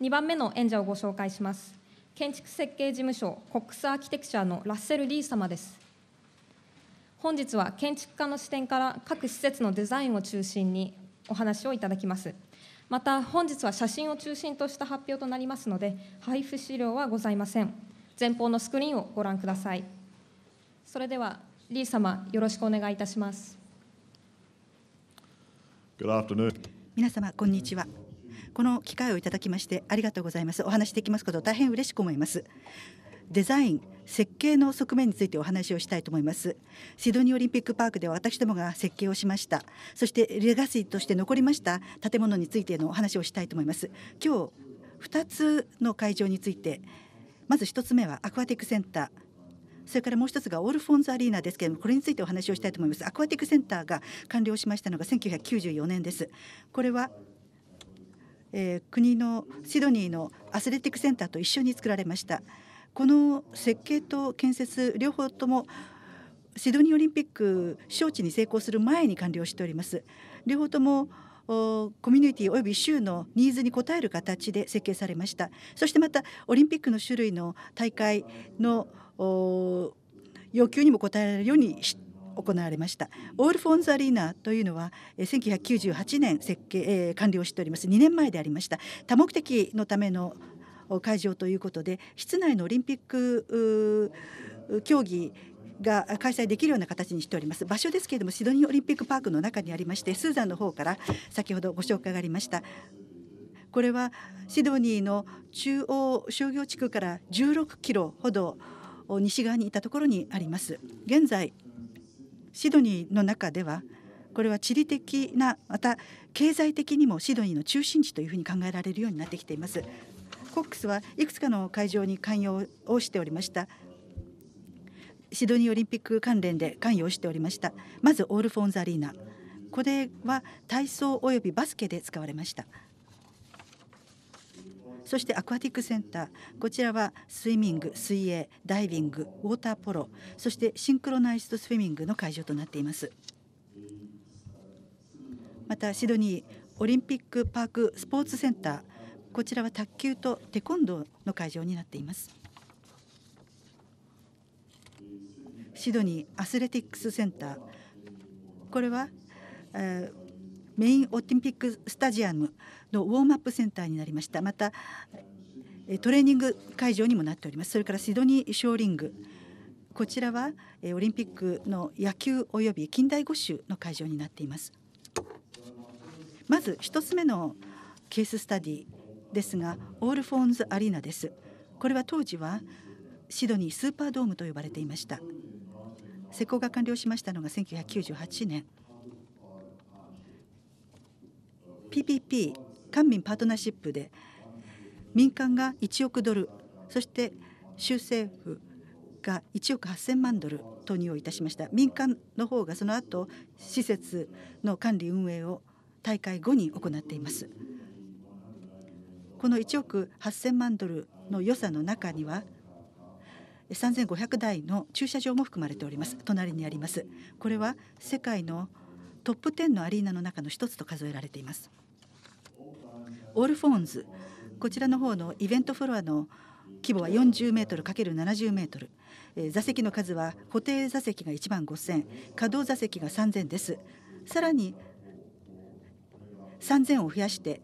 2番目の演者をご紹介します建築設計事務所コックスアーキテクチャーのラッセル・リー様です本日は建築家の視点から各施設のデザインを中心にお話をいただきますまた本日は写真を中心とした発表となりますので配布資料はございません前方のスクリーンをご覧くださいそれではリー様よろしくお願いいたします皆様こんにちはこの機会をいただきましてありがとうございますお話しできますこと大変嬉しく思いますデザイン設計の側面についてお話をしたいと思いますシドニーオリンピックパークでは私どもが設計をしましたそしてレガシーとして残りました建物についてのお話をしたいと思います今日二つの会場についてまず一つ目はアクアティックセンターそれからもう一つがオールフォンズアリーナですけれどもこれについてお話をしたいと思いますアクアティックセンターが完了しましたのが1994年ですこれはえー、国のシドニーのアスレティックセンターと一緒に作られましたこの設計と建設両方ともシドニーオリンピック招致に成功する前に完了しております両方ともコミュニティおよび州のニーズに応える形で設計されましたそしてまたオリンピックの種類の大会の要求にも応えられるように行われましたオールフォンズアリーナというのは1998年設計、えー、完了しております2年前でありました多目的のための会場ということで室内のオリンピック競技が開催できるような形にしております場所ですけれどもシドニーオリンピックパークの中にありましてスーザンの方から先ほどご紹介がありましたこれはシドニーの中央商業地区から16キロほど西側にいたところにあります現在シドニーの中ではこれは地理的なまた経済的にもシドニーの中心地というふうに考えられるようになってきていますコックスはいくつかの会場に関与をしておりましたシドニーオリンピック関連で関与をしておりましたまずオールフォンズアリーナこれは体操およびバスケで使われましたそしてアクアティックセンターこちらはスイミング水泳ダイビングウォーターポロそしてシンクロナイズドスイミングの会場となっていますまたシドニーオリンピックパークスポーツセンターこちらは卓球とテコンドーの会場になっていますシドニーアスレティックスセンターこれは、えー、メインオリンピックスタジアムのウォームアップセンターになりましたまたトレーニング会場にもなっておりますそれからシドニーショーリングこちらはオリンピックの野球および近代五種の会場になっていますまず一つ目のケーススタディですがオールフォーンズアリーナですこれは当時はシドニースーパードームと呼ばれていました施工が完了しましたのが1998年 PPP 官民パートナーシップで民間が1億ドルそして州政府が1億8000万ドル投入をいたしました民間の方がその後施設の管理運営を大会後に行っていますこの1億8000万ドルの予算の中には3500台の駐車場も含まれております隣にありますこれは世界のトップ10のアリーナの中の一つと数えられていますオールフォーンズこちらの方のイベントフロアの規模は40メートル ×70 メートル座席の数は固定座席が1万5000稼働座席が3000ですさらに3000を増やして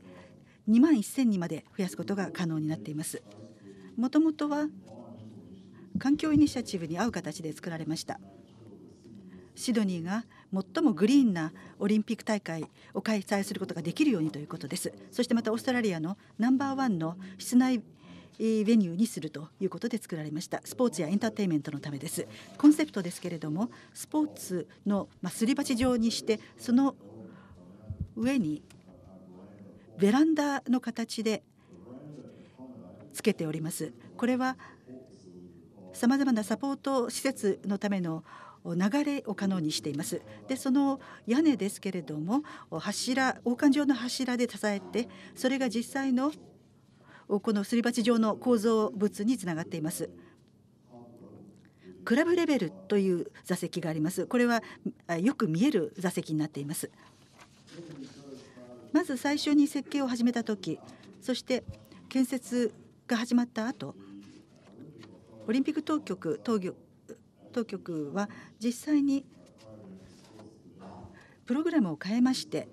2万1000にまで増やすことが可能になっていますもともとは環境イニシアチブに合う形で作られましたシドニーが最もグリーンなオリンピック大会を開催することができるようにということですそしてまたオーストラリアのナンバーワンの室内ベニューにするということで作られましたスポーツやエンターテイメントのためですコンセプトですけれどもスポーツの、ますり鉢状にしてその上にベランダの形でつけておりますこれはさまざまなサポート施設のための流れを可能にしていますでその屋根ですけれども柱王冠状の柱で支えてそれが実際のこのすり鉢状の構造物につながっていますクラブレベルという座席がありますこれはよく見える座席になっていますまず最初に設計を始めた時そして建設が始まった後オリンピック当局当局当局は実際にプログラムを変えまして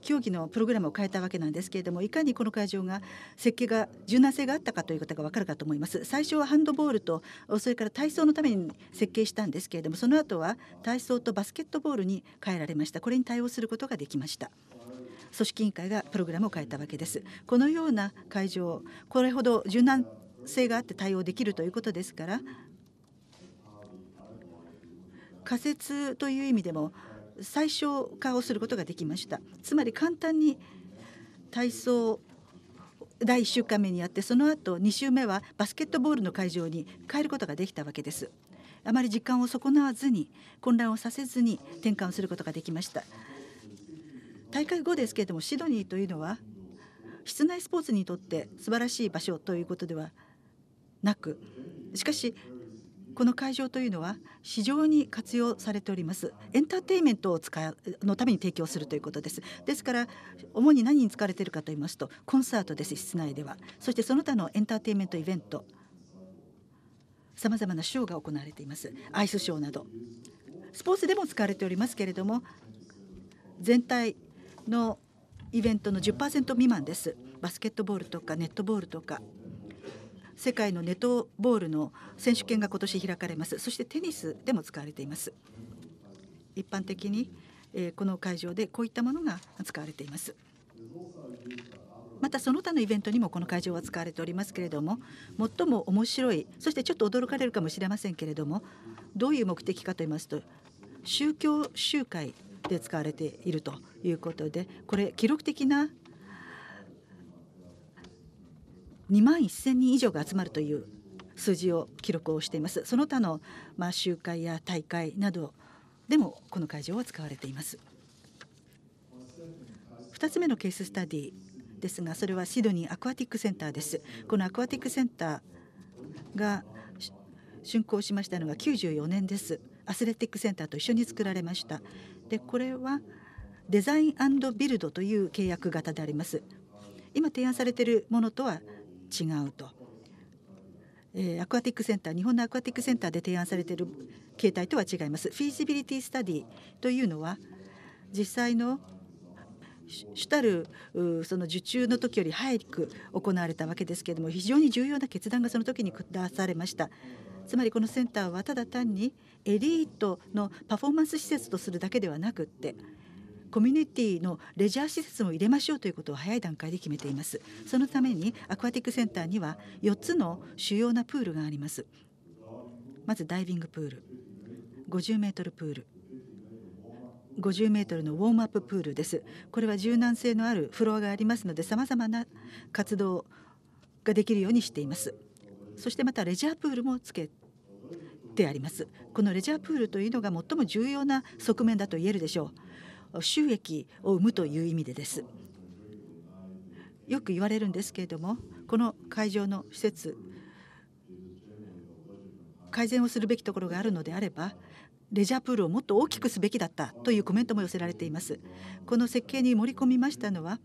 競技のプログラムを変えたわけなんですけれどもいかにこの会場が設計が柔軟性があったかということが分かるかと思います最初はハンドボールとそれから体操のために設計したんですけれどもその後は体操とバスケットボールに変えられましたこれに対応することができました組織委員会がプログラムを変えたわけですこのような会場これほど柔軟性があって対応できるということですから仮説という意味でも最小化をすることができましたつまり簡単に体操第1週間目にやってその後2週目はバスケットボールの会場に変えることができたわけですあまり時間を損なわずに混乱をさせずに転換をすることができました大会後ですけれどもシドニーというのは室内スポーツにとって素晴らしい場所ということではなくしかしこの会場というのは市場に活用されておりますエンターテイメントを使うのために提供するということですですから主に何に使われているかと言いますとコンサートです室内ではそしてその他のエンターテイメントイベントさまざまなショーが行われていますアイスショーなどスポーツでも使われておりますけれども全体のイベントの10%未満ですバスケットボールとかネットボールとか世界のネットボールの選手権が今年開かれますそしてテニスでも使われています一般的に、えこの会場でこういったものが使われていますまたその他のイベントにもこの会場は使われておりますけれども最も面白いそしてちょっと驚かれるかもしれませんけれどもどういう目的かと言いますと宗教集会で使われているということでこれ記録的な2万1000人以上が集まるという数字を記録をしていますその他のまあ集会や大会などでもこの会場は使われています2つ目のケーススタディですがそれはシドニーアクアティックセンターですこのアクアティックセンターが竣工しましたのが94年ですアスレティックセンターと一緒に作られましたでこれはデザインビルドという契約型であります今提案されているものとは違うと。アクアティックセンター日本のアクアティックセンターで提案されている形態とは違います。フィジビリティ・スタディというのは実際の主たるその受注の時より早く行われたわけですけれども非常に重要な決断がその時に下されました。つまりこのセンターはただ単にエリートのパフォーマンス施設とするだけではなくってコミュニティのレジャー施設も入れましょうということを早い段階で決めていますそのためにアクアティックセンターには4つの主要なプールがありますまずダイビングプール50メートルプール50メートルのウォームアッププールですこれは柔軟性のあるフロアがありますので様々な活動ができるようにしていますそしてまたレジャープールもつけてありますこのレジャープールというのが最も重要な側面だと言えるでしょう収益を生むという意味でです。よく言われるんですけれどもこの会場の施設改善をするべきところがあるのであればレジャープールをもっと大きくすべきだったというコメントも寄せられていますこの設計に盛り込みましたのは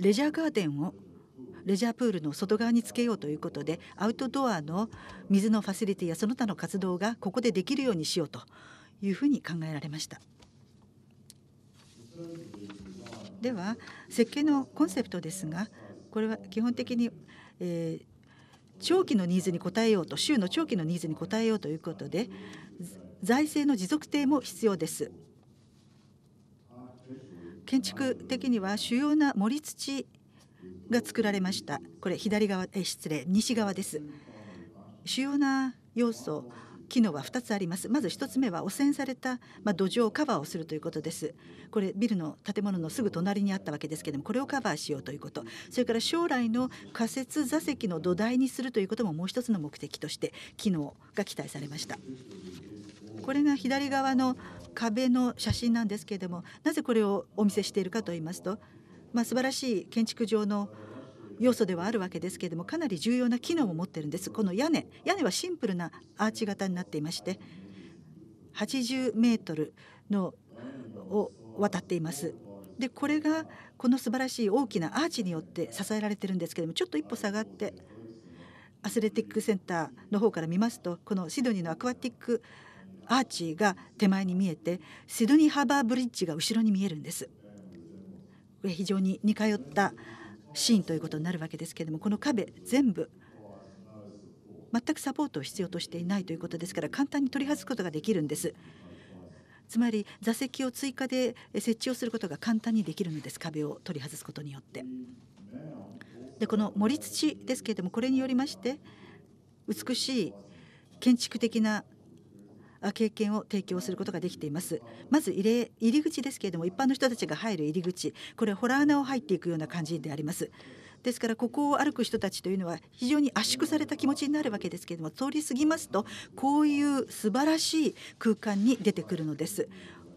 レジャーガーデンをレジャープールの外側につけようということでアウトドアの水のファシリティやその他の活動がここでできるようにしようというふうに考えられましたでは設計のコンセプトですがこれは基本的に、えー、長期のニーズに応えようと州の長期のニーズに応えようということで財政の持続性も必要です。建築的には主要な盛り土が作られましたこれ左側え失礼西側です主要な要素機能は2つありますまず1つ目は汚染された、まあ、土壌をカバーをするということですこれビルの建物のすぐ隣にあったわけですけれどもこれをカバーしようということそれから将来の仮設座席の土台にするということももう1つの目的として機能が期待されましたこれが左側の壁の写真なんですけれどもなぜこれをお見せしているかと言いますとまあ、素晴らしい建築上の要素ではあるわけですけれどもかなり重要な機能を持ってるんですこの屋根屋根はシンプルなアーチ型になっていまして80メートルのを渡っていますでこれがこの素晴らしい大きなアーチによって支えられてるんですけれどもちょっと一歩下がってアスレティックセンターの方から見ますとこのシドニーのアクアティックアーチが手前に見えてシドニーハーバーブリッジが後ろに見えるんです。非常に似通ったシーンということになるわけですけれどもこの壁全部全くサポートを必要としていないということですから簡単に取り外すことができるんですつまり座席を追加で設置をすることが簡単にできるのです壁を取り外すことによってでこの盛り土ですけれどもこれによりまして美しい建築的な経験を提供することができていますまず入り口ですけれども一般の人たちが入る入り口これはホラー穴を入っていくような感じでありますですからここを歩く人たちというのは非常に圧縮された気持ちになるわけですけれども通り過ぎますとこういう素晴らしい空間に出てくるのです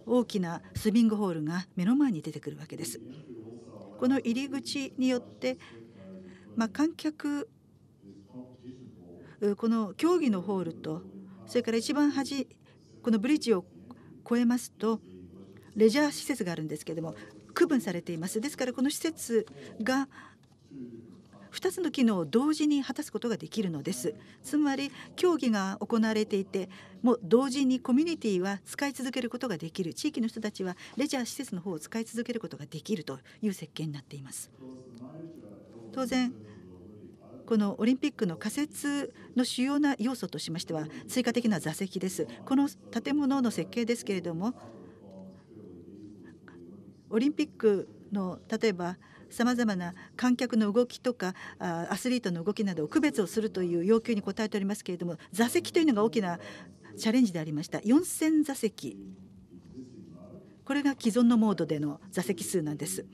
大きなスイングホールが目の前に出てくるわけですこの入り口によって、まあ、観客この競技のホールとそれから一番端このブリッジを越えますとレジャー施設があるんですけれども区分されていますですからこの施設が2つの機能を同時に果たすことができるのですつまり競技が行われていても同時にコミュニティは使い続けることができる地域の人たちはレジャー施設の方を使い続けることができるという設計になっています当然このオリンピックの仮設の主要な要素としましては追加的な座席ですこの建物の設計ですけれどもオリンピックの例えばさまざまな観客の動きとかアスリートの動きなどを区別をするという要求に応えておりますけれども座席というのが大きなチャレンジでありました4000座席これが既存のモードでの座席数なんです。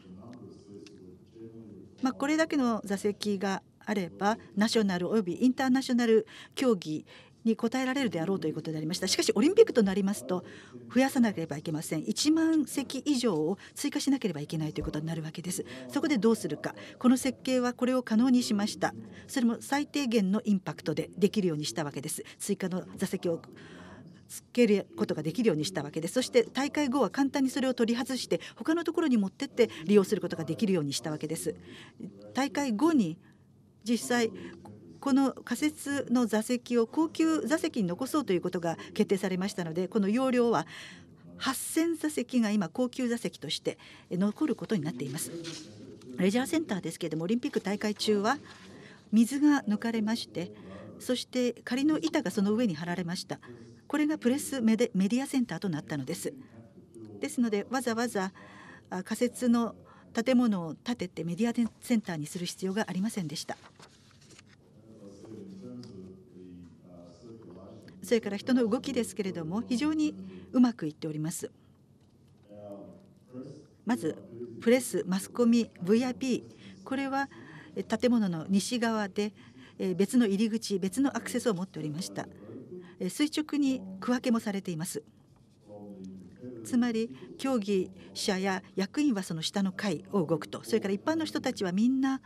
まあ、これだけの座席があればナショナルおよびインターナショナル競技に応えられるであろうということでありましたしかしオリンピックとなりますと増やさなければいけません1万席以上を追加しなければいけないということになるわけですそこでどうするかこの設計はこれを可能にしましたそれも最低限のインパクトでできるようにしたわけです追加の座席をつけることができるようにしたわけですそして大会後は簡単にそれを取り外して他のところに持ってって利用することができるようにしたわけです大会後に実際この仮設の座席を高級座席に残そうということが決定されましたのでこの容量は8000座席が今高級座席として残ることになっていますレジャーセンターですけれどもオリンピック大会中は水が抜かれましてそして仮の板がその上に貼られましたこれがプレスメディアセンターとなったのですですのでわざわざ仮設の建物を建ててメディアセンターにする必要がありませんでしたそれから人の動きですけれども非常にうまくいっておりますまずプレスマスコミ VIP これは建物の西側で別の入り口別のアクセスを持っておりました垂直に区分けもされていますつまり競技者や役員はその下の階を動くとそれから一般の人たちはみんな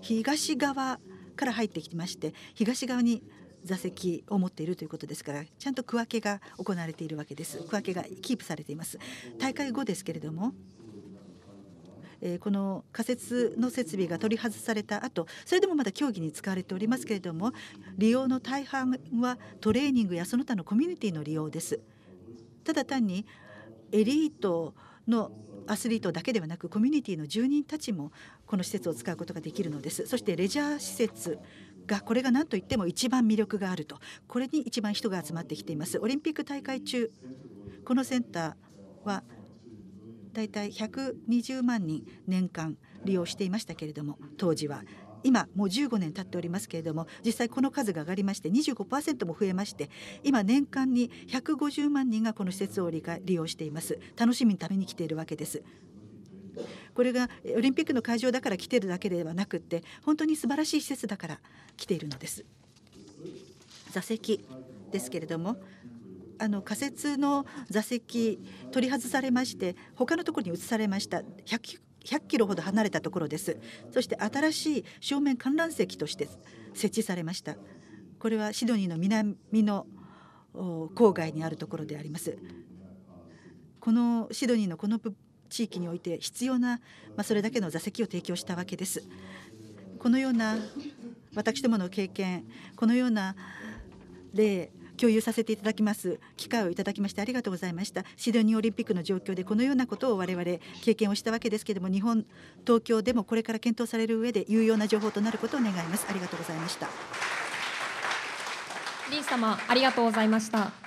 東側から入ってきまして東側に座席を持っているということですからちゃんと区分けが行われているわけです区分けがキープされています大会後ですけれどもえこの仮設の設備が取り外された後それでもまだ競技に使われておりますけれども利用の大半はトレーニングやその他のコミュニティの利用ですただ単にエリートのアスリートだけではなくコミュニティの住人たちもこの施設を使うことができるのですそしてレジャー施設がこれが何といっても一番魅力があるとこれに一番人が集まってきていますオリンピック大会中このセンターはだいたい120万人年間利用していましたけれども当時は今もう15年経っておりますけれども実際この数が上がりまして25%も増えまして今年間に150万人がこの施設を利用しています楽しみのために来ているわけですこれがオリンピックの会場だから来てるだけではなくって本当に素晴らしい施設だから来ているのです座席ですけれどもあの仮設の座席取り外されまして他のところに移されました100キロほど離れたところですそして新しい正面観覧席として設置されましたこれはシドニーの南の郊外にあるところでありますこのシドニーのこの地域において必要な、まあ、それだけの座席を提供したわけですこのような私どもの経験このような例共有させていただきます機会をいただきましてありがとうございましたシドニーオリンピックの状況でこのようなことを我々経験をしたわけですけれども日本東京でもこれから検討される上で有用な情報となることを願いますありがとうございましたリー様ありがとうございました